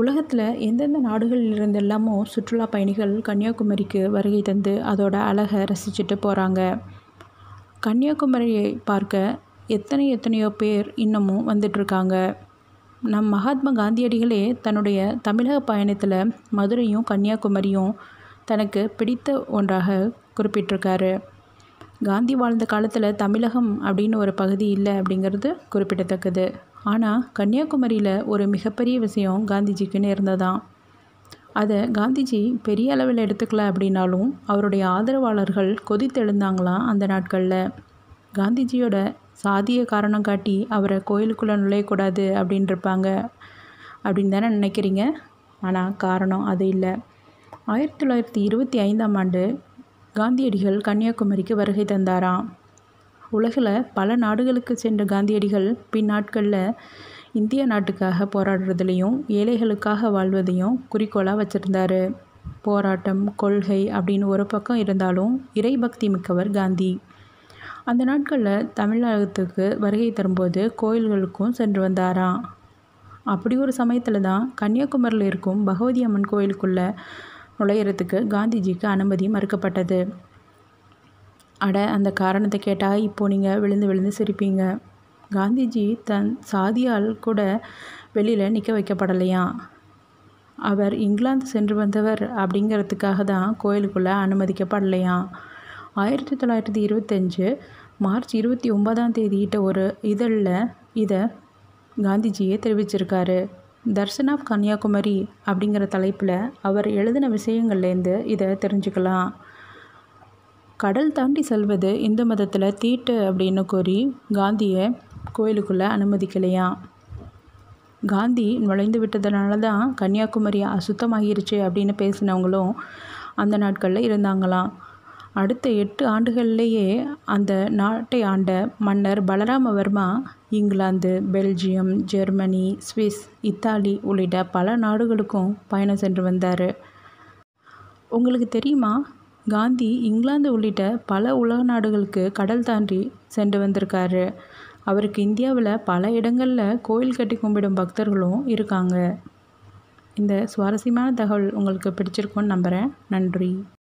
உலகத்தில் எந்தெந்த நாடுகளில் இருந்தெல்லாமோ சுற்றுலா பயணிகள் கன்னியாகுமரிக்கு வருகை தந்து அதோட அழகை ரசிச்சுட்டு போகிறாங்க கன்னியாகுமரியை பார்க்க எத்தனை எத்தனையோ பேர் இன்னமும் வந்துட்டுருக்காங்க நம் மகாத்மா காந்தியடிகளே தன்னுடைய தமிழக பயணத்தில் மதுரையும் கன்னியாகுமரியும் தனக்கு பிடித்த ஒன்றாக குறிப்பிட்டிருக்காரு காந்தி வாழ்ந்த காலத்தில் தமிழகம் அப்படின்னு ஒரு பகுதி இல்லை அப்படிங்கிறது குறிப்பிடத்தக்கது ஆனால் கன்னியாகுமரியில் ஒரு மிகப்பெரிய விஷயம் காந்திஜிக்கு நேர்ந்ததான் அதை காந்திஜி பெரிய அளவில் எடுத்துக்கல அப்படின்னாலும் அவருடைய ஆதரவாளர்கள் கொதித்தெழுந்தாங்களாம் அந்த நாட்களில் காந்திஜியோட சாதிய காரணம் காட்டி அவரை கோயிலுக்குள்ளே நுழையக்கூடாது அப்படின்ருப்பாங்க அப்படின்னு தானே நினைக்கிறீங்க ஆனால் காரணம் அது இல்லை ஆயிரத்தி தொள்ளாயிரத்தி இருபத்தி ஐந்தாம் ஆண்டு காந்தியடிகள் கன்னியாகுமரிக்கு வருகை தந்தாராம் உலகில் பல நாடுகளுக்கு சென்ற காந்தியடிகள் பின்னாட்களில் இந்திய நாட்டுக்காக போராடுறதுலேயும் ஏழைகளுக்காக வாழ்வதையும் குறிக்கோளாக வச்சுருந்தார் போராட்டம் கொள்கை அப்படின்னு ஒரு பக்கம் இருந்தாலும் இறைபக்தி மிக்கவர் காந்தி அந்த நாட்களில் தமிழகத்துக்கு வருகை தரும்போது கோயில்களுக்கும் சென்று வந்தாராம் அப்படி ஒரு சமயத்தில் தான் கன்னியாகுமரியில் இருக்கும் பகவதி அம்மன் கோயிலுக்குள்ளே நுழையிறதுக்கு காந்திஜிக்கு அனுமதி மறுக்கப்பட்டது அட அந்த காரணத்தை கேட்டால் இப்போது நீங்கள் விழுந்து விழுந்து சிரிப்பீங்க காந்திஜி தன் சாதியால் கூட வெளியில் நிற்க வைக்கப்படலையாம் அவர் இங்கிலாந்து சென்று வந்தவர் அப்படிங்கிறதுக்காக தான் கோயிலுக்குள்ளே அனுமதிக்கப்படலையாம் ஆயிரத்தி தொள்ளாயிரத்தி இருபத்தஞ்சு மார்ச் இருபத்தி ஒன்பதாம் தேதியிட்ட ஒரு இதழில் இதை காந்திஜியே தெரிவிச்சிருக்காரு தர்சன் ஆஃப் கன்னியாகுமரி அப்படிங்கிற தலைப்பில் அவர் எழுதின விஷயங்கள்லேருந்து இதை தெரிஞ்சுக்கலாம் கடல் தாண்டி செல்வது இந்து மதத்தில் தீட்டு அப்படின்னு கூறி காந்தியை கோயிலுக்குள்ளே அனுமதிக்கலையாம் காந்தி நுழைந்து விட்டதுனால தான் கன்னியாகுமரி அசுத்தமாகிருச்சு அப்படின்னு பேசினவங்களும் அந்த நாட்களில் இருந்தாங்களாம் அடுத்த எட்டு ஆண்டுகள்லேயே அந்த நாட்டை ஆண்ட மன்னர் Balaramavarma England Belgium Germany Swiss Italy உள்ளிட்ட பல நாடுகளுக்கும் பயணம் சென்று வந்தார் உங்களுக்கு தெரியுமா காந்தி இங்கிலாந்து உள்ளிட்ட பல உலக நாடுகளுக்கு கடல் தாண்டி சென்று வந்திருக்காரு அவருக்கு இந்தியாவில் பல இடங்களில் கோயில் கட்டி கும்பிடும் பக்தர்களும் இருக்காங்க இந்த சுவாரஸ்யமான தகவல் உங்களுக்கு பிடிச்சிருக்கோன்னு நம்புகிறேன் நன்றி